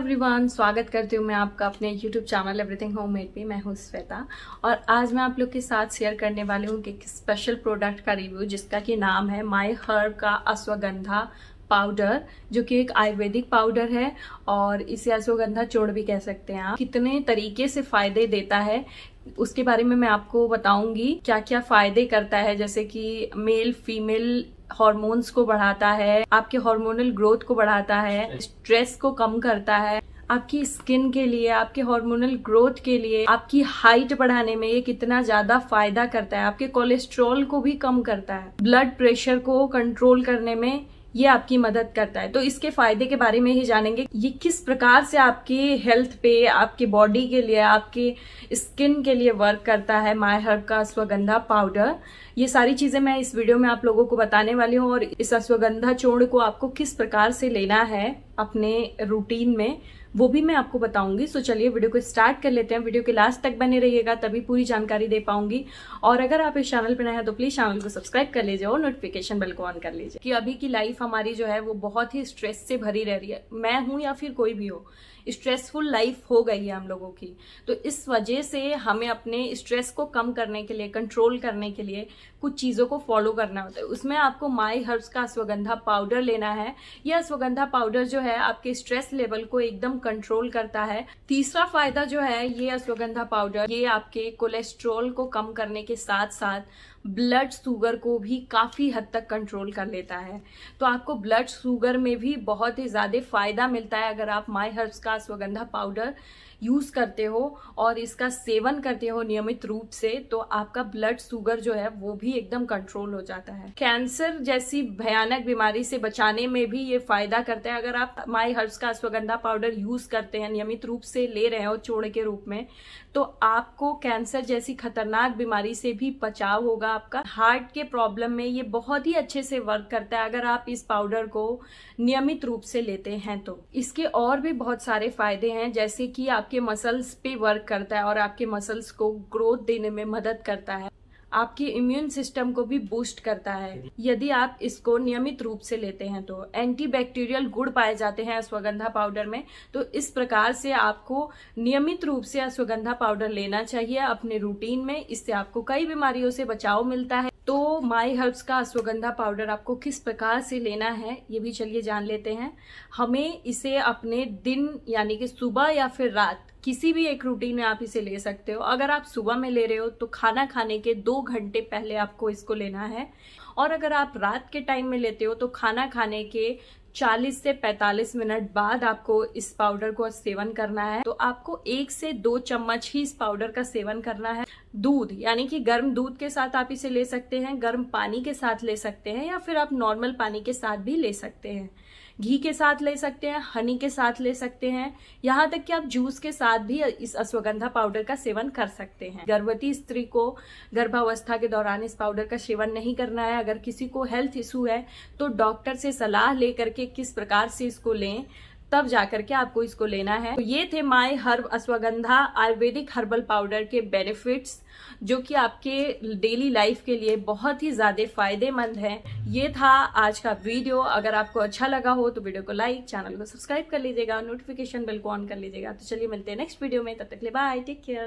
everyone स्वागत करती हूँ मैं आपका अपने YouTube channel everything home made पे मैं हूँ श्वेता और आज मैं आप लोग के साथ शेयर करने वाली हूँ एक स्पेशल प्रोडक्ट का रिव्यू जिसका कि नाम है माय हर्ब का अश्वगंधा पाउडर जो कि एक आयुर्वेदिक पाउडर है और इसे अश्वगंधा चोड़ भी कह सकते हैं आप कितने तरीके से फायदे देता है उसके बारे में मैं आपको बताऊंगी क्या क्या फायदे करता है जैसे कि मेल फीमेल हॉर्मोन्स को बढ़ाता है आपके हार्मोनल ग्रोथ को बढ़ाता है स्ट्रेस को कम करता है आपकी स्किन के लिए आपके हार्मोनल ग्रोथ के लिए आपकी हाइट बढ़ाने में ये कितना ज्यादा फायदा करता है आपके कोलेस्ट्रॉल को भी कम करता है ब्लड प्रेशर को कंट्रोल करने में ये आपकी मदद करता है तो इसके फायदे के बारे में ही जानेंगे ये किस प्रकार से आपकी हेल्थ पे आपकी बॉडी के लिए आपके स्किन के लिए वर्क करता है माय हर्ब का अश्वगंधा पाउडर ये सारी चीजें मैं इस वीडियो में आप लोगों को बताने वाली हूँ और इस अश्वगंधा चूर्ण को आपको किस प्रकार से लेना है अपने रूटीन में वो भी मैं आपको बताऊंगी सो चलिए वीडियो को स्टार्ट कर लेते हैं वीडियो के लास्ट तक बने रहिएगा तभी पूरी जानकारी दे पाऊंगी और अगर आप इस चैनल पर नए हैं तो प्लीज़ चैनल को सब्सक्राइब कर लीजिए और नोटिफिकेशन बेल को ऑन कर लीजिए कि अभी की लाइफ हमारी जो है वो बहुत ही स्ट्रेस से भरी रह रही है मैं हूं या फिर कोई भी हो स्ट्रेसफुल लाइफ हो गई है हम लोगों की तो इस वजह से हमें अपने स्ट्रेस को कम करने के लिए कंट्रोल करने के लिए कुछ चीज़ों को फॉलो करना होता है उसमें आपको माई हर्ब्स का अश्वगंधा पाउडर लेना है यह अश्वगंधा पाउडर जो है है आपके स्ट्रेस लेवल को एकदम कंट्रोल करता है तीसरा फायदा जो है ये अश्वगंधा पाउडर ये आपके कोलेस्ट्रोल को कम करने के साथ साथ ब्लड शुगर को भी काफ़ी हद तक कंट्रोल कर लेता है तो आपको ब्लड शुगर में भी बहुत ही ज़्यादा फायदा मिलता है अगर आप माई हर्ब्स का अश्वगंधा पाउडर यूज़ करते हो और इसका सेवन करते हो नियमित रूप से तो आपका ब्लड शुगर जो है वो भी एकदम कंट्रोल हो जाता है कैंसर जैसी भयानक बीमारी से बचाने में भी ये फायदा करता है अगर आप माई हर्ब्स का अश्वगंधा पाउडर यूज करते हैं नियमित रूप से ले रहे हो चोड़े के रूप में तो आपको कैंसर जैसी खतरनाक बीमारी से भी बचाव होगा आपका हार्ट के प्रॉब्लम में ये बहुत ही अच्छे से वर्क करता है अगर आप इस पाउडर को नियमित रूप से लेते हैं तो इसके और भी बहुत सारे फायदे हैं जैसे कि आपके मसल्स पे वर्क करता है और आपके मसल्स को ग्रोथ देने में मदद करता है आपके इम्यून सिस्टम को भी बूस्ट करता है यदि आप इसको नियमित रूप से लेते हैं तो एंटीबैक्टीरियल गुड़ पाए जाते हैं अश्वगंधा पाउडर में तो इस प्रकार से आपको नियमित रूप से अश्वगंधा पाउडर लेना चाहिए अपने रूटीन में इससे आपको कई बीमारियों से बचाव मिलता है तो माई हर्ब्स का अश्वगंधा पाउडर आपको किस प्रकार से लेना है ये भी चलिए जान लेते हैं हमें इसे अपने दिन यानी कि सुबह या फिर रात किसी भी एक रूटीन में आप इसे ले सकते हो अगर आप सुबह में ले रहे हो तो खाना खाने के दो घंटे पहले आपको इसको लेना है और अगर आप रात के टाइम में लेते हो तो खाना खाने के 40 से 45 मिनट बाद आपको इस पाउडर को सेवन करना है तो आपको एक से दो चम्मच ही इस पाउडर का सेवन करना है दूध यानी कि गर्म दूध के साथ आप इसे ले सकते हैं गर्म पानी के साथ ले सकते हैं या फिर आप नॉर्मल पानी के साथ भी ले सकते हैं घी के साथ ले सकते हैं हनी के साथ ले सकते हैं यहाँ तक कि आप जूस के साथ भी इस अश्वगंधा पाउडर का सेवन कर सकते हैं गर्भवती स्त्री को गर्भावस्था के दौरान इस पाउडर का सेवन नहीं करना है अगर किसी को हेल्थ इशू है तो डॉक्टर से सलाह लेकर के किस प्रकार से इसको लें तब जाकर के आपको इसको लेना है तो ये थे my herb ashwagandha Ayurvedic herbal powder के बेनिफिट्स जो कि आपके डेली लाइफ के लिए बहुत ही ज़्यादा फायदेमंद है ये था आज का वीडियो अगर आपको अच्छा लगा हो तो वीडियो को लाइक चैनल को सब्सक्राइब कर लीजिएगा नोटिफिकेशन बिल को ऑन कर लीजिएगा तो चलिए मिलते हैं नेक्स्ट वीडियो में तब तक ले बाय टेक केयर